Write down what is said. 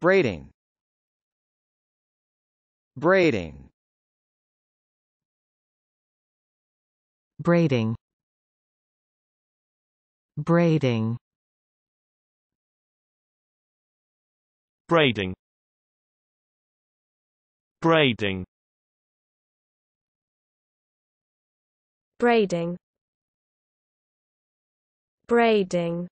Braiding Braiding Braiding Braiding Braiding Braiding Braiding Braiding